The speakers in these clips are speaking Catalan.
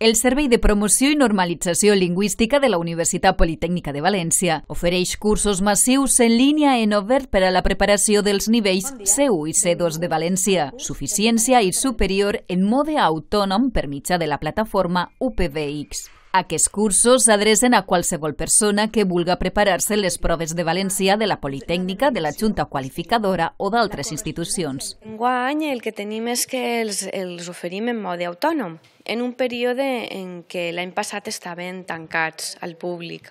El Servei de Promoció i Normalització Lingüística de la Universitat Politècnica de València ofereix cursos massius en línia en obert per a la preparació dels nivells C1 i C2 de València, suficiència i superior en mode autònom per mitjà de la plataforma UPVX. Aquests cursos s'adrecen a qualsevol persona que vulga preparar-se les proves de València de la Politècnica, de la Junta Qualificadora o d'altres institucions. Enguany el que tenim és que els, els oferim en mode autònom en un període en què l'any passat estaven tancats al públic.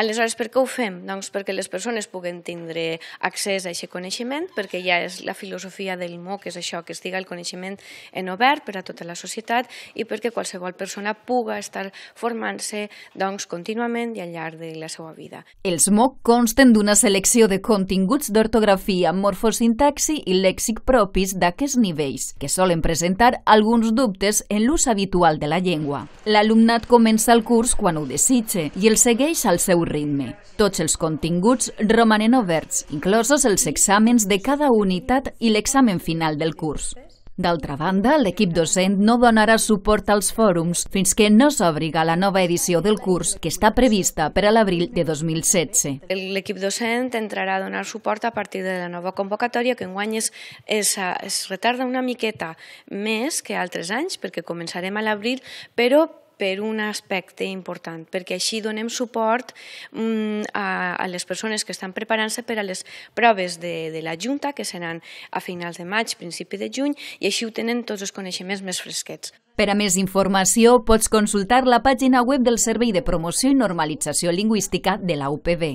Aleshores, per què ho fem? Doncs perquè les persones puguen tindre accés a aquest coneixement, perquè ja és la filosofia del MOOC, és això, que estiga el coneixement en obert per a tota la societat i perquè qualsevol persona puga estar formant-se doncs, contínuament i al llarg de la seva vida. Els MOOC consten d'una selecció de continguts d'ortografia, morfosintaxi i lèxic propis d'aquests nivells, que solen presentar alguns dubtes en l'ús habitual habitual de la llengua. L'alumnat comença el curs quan ho desitja i el segueix al seu ritme. Tots els continguts romanen oberts, inclosos els exàmens de cada unitat i l'examen final del curs. D'altra banda, l'equip docent no donarà suport als fòrums fins que no s'obriga la nova edició del curs, que està prevista per a l'abril de 2016. L'equip docent entrarà a donar suport a partir de la nova convocatòria, que enguany es, es, es retarda una miqueta més que altres anys, perquè començarem a l'abril, però per un aspecte important, perquè així donem suport mm, a, a les persones que estan preparant-se per a les proves de, de la Junta, que seran a finals de maig, principi de juny, i així ho tenen tots els coneixements més fresquets. Per a més informació, pots consultar la pàgina web del Servei de Promoció i Normalització Lingüística de la UPB.